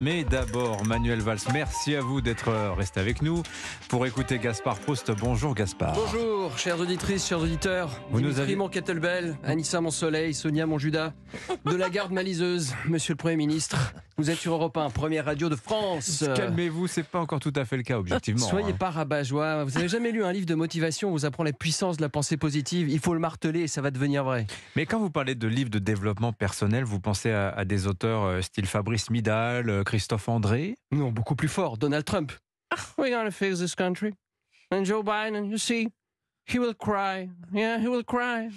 Mais d'abord, Manuel Valls, merci à vous d'être resté avec nous pour écouter Gaspard Proust. Bonjour Gaspard. Bonjour, chères auditrices, chers auditeurs. Vous nous mon Kettlebell, Anissa mon soleil, Sonia mon Judas, de la garde maliseuse, monsieur le Premier ministre. Vous êtes sur Europe 1, première radio de France. Calmez-vous, c'est pas encore tout à fait le cas, objectivement. Soyez hein. pas rabat-joie. Vous avez jamais lu un livre de motivation où vous apprend la puissance de la pensée positive Il faut le marteler et ça va devenir vrai. Mais quand vous parlez de livres de développement personnel, vous pensez à, des auteurs euh, style Fabrice Midal, euh, Christophe André Non, beaucoup plus fort, Donald Trump. Ah, we're gonna fix this country. And Joe Biden, you see, he will cry. Yeah, he will cry.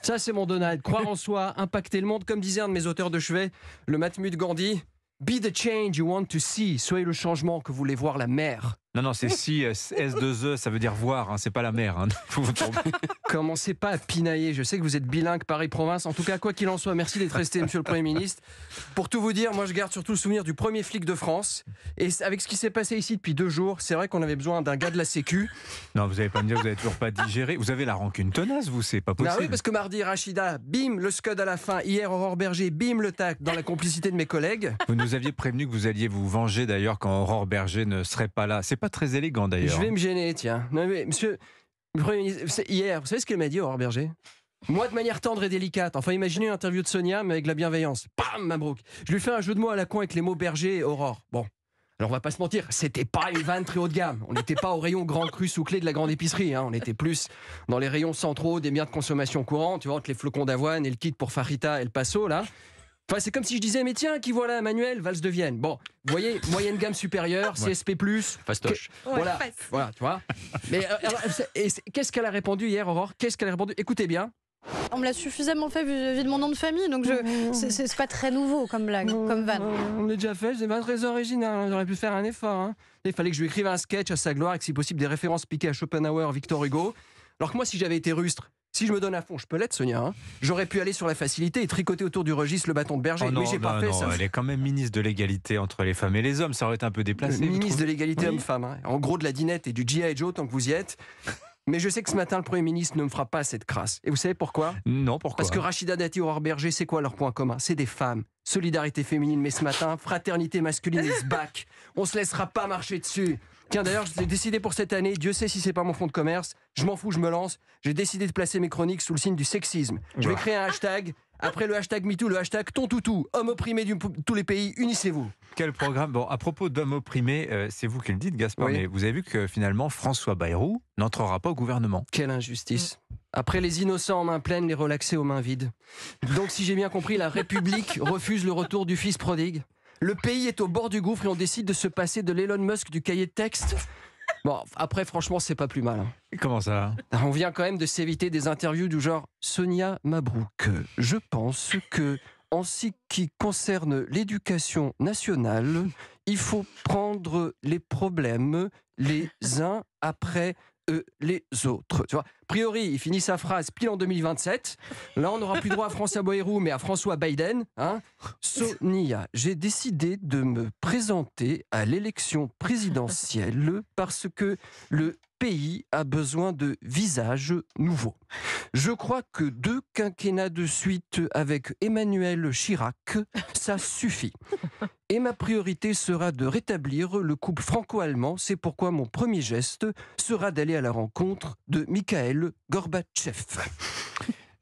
Ça, c'est mon Donald. Croire en soi, impacter le monde, comme disait un de mes auteurs de chevet, le Matmut Gandhi. Be the change you want to see. Soyez le changement que voulez voir la mer. Non, non, c'est si euh, S2E, ça veut dire voir, hein, c'est pas la mer. Hein. Commencez pas à pinailler. Je sais que vous êtes bilingue Paris-Province. En tout cas, quoi qu'il en soit, merci d'être resté, monsieur le Premier ministre. Pour tout vous dire, moi, je garde surtout le souvenir du premier flic de France. Et avec ce qui s'est passé ici depuis deux jours, c'est vrai qu'on avait besoin d'un gars de la Sécu. Non, vous n'allez pas me dire, vous n'avez toujours pas digéré. Vous avez la rancune tenace, vous, c'est pas possible. Ah oui, parce que mardi, Rachida, bim, le Scud à la fin. Hier, Aurore Berger, bim, le tac, dans la complicité de mes collègues. Vous nous aviez prévenu que vous alliez vous venger d'ailleurs quand Aurore Berger ne serait pas là. C'est pas très élégant d'ailleurs. Je vais me gêner, tiens. mais, monsieur, hier, vous savez ce qu'elle m'a dit, Aurore Berger moi, de manière tendre et délicate. Enfin, imaginez une interview de Sonia, mais avec la bienveillance. Pam Mabrouk. Je lui fais un jeu de mots à la con avec les mots berger et aurore. Bon. Alors, on va pas se mentir, c'était pas une vanne très haut de gamme. On n'était pas au rayon grand cru sous clé de la grande épicerie. Hein. On était plus dans les rayons centraux des biens de consommation courante, tu vois, entre les flocons d'avoine et le kit pour Farita et le passo là c'est comme si je disais, mais tiens, qui voilà, Manuel, Valse de Vienne. Bon, vous voyez, moyenne gamme supérieure, CSP+, fastoche. voilà, voilà, tu vois. Mais euh, qu'est-ce qu'elle a répondu hier, Aurore Qu'est-ce qu'elle a répondu Écoutez bien. On me l'a suffisamment fait vu, de mon nom de famille, donc je c'est pas très nouveau comme blague, comme vanne. On l'a déjà fait, c'est pas très original, hein, j'aurais pu faire un effort. Hein. Il fallait que je lui écrive un sketch à sa gloire, avec si possible des références piquées à Schopenhauer, Victor Hugo. Alors que moi, si j'avais été rustre, si je me donne à fond, je peux l'être, Sonia. Hein. J'aurais pu aller sur la facilité et tricoter autour du registre le bâton de berger. Oh non, oui, j'ai pas fait ça. Elle est quand même ministre de l'égalité entre les femmes et les hommes. Ça aurait été un peu déplacé. Euh, ministre de l'égalité hommes homme-femme. Hein. En gros, de la dinette et du G.I. Joe tant que vous y êtes. Mais je sais que ce matin, le Premier ministre ne me fera pas cette crasse. Et vous savez pourquoi Non, pourquoi Parce que Rachida Dati et Aurore Berger, c'est quoi leur point commun C'est des femmes. Solidarité féminine, mais ce matin, fraternité masculine is bac, On se laissera pas marcher dessus. Tiens, d'ailleurs, j'ai décidé pour cette année, Dieu sait si c'est pas mon fonds de commerce, je m'en fous, je me lance. J'ai décidé de placer mes chroniques sous le signe du sexisme. Je vais créer un hashtag. Après le hashtag MeToo, le hashtag Tontoutou, homme opprimé de tous les pays, unissez-vous. Quel programme Bon, à propos d'hommes opprimés, euh, c'est vous qui le dites, Gaspard, mais vous avez vu que finalement François Bayrou n'entrera pas au gouvernement. Quelle injustice. Après les innocents en main pleine, les relaxés aux mains vides. Donc, si j'ai bien compris, la République refuse le retour du fils prodigue. Le pays est au bord du gouffre et on décide de se passer de l'Elon Musk du cahier de texte. Bon, après, franchement, c'est pas plus mal. Hein. Comment ça On vient quand même de s'éviter des interviews du genre Sonia Mabrouk. Je pense que, en ce qui concerne l'éducation nationale, il faut prendre les problèmes les uns après euh, les autres. Tu vois priori, il finit sa phrase pile en 2027. Là, on n'aura plus droit à François Bayrou, mais à François Biden. Hein. Sonia, j'ai décidé de me présenter à l'élection présidentielle parce que le pays a besoin de visages nouveaux. Je crois que deux quinquennats de suite avec Emmanuel Chirac, ça suffit. Et ma priorité sera de rétablir le couple franco-allemand. C'est pourquoi mon premier geste sera d'aller à la rencontre de Mikhail Gorbatchev.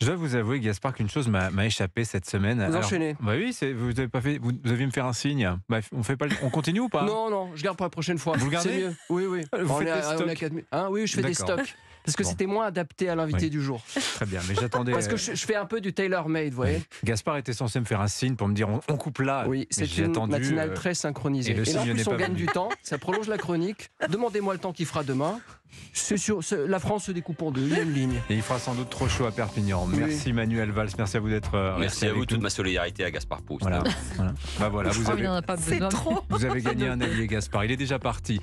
Je dois vous avouer, Gaspard, qu'une chose m'a échappé cette semaine. Vous enchaînez. Bah oui, vous avez pas fait. Vous, me faire un signe. Bah, on fait pas. on continue ou pas Non, non. Je garde pour la prochaine fois. Vous le gardez Oui, oui. Vous faites hein, oui, je fais des stocks. Parce que c'était moins adapté à l'invité du jour. Très bien, mais j'attendais. Parce que euh, je, fais un peu du tailor-made, vous voyez. Gaspard était censé me faire un signe pour me dire on, coupe là. Oui, c'est une matinale euh, très synchronisée. Et, le en plus, on gagne du temps, ça prolonge la chronique. Demandez-moi le temps qu'il fera demain. Sur, la France se découpe en deux, il ligne. Et il fera sans doute trop chaud à Perpignan. Merci Manuel Valls, merci à vous d'être euh, Merci à vous, toute ma solidarité à Gaspard Proust. Voilà, voilà. Bah voilà vous, oh, avez, trop. vous avez gagné un allié Gaspard, il est déjà parti.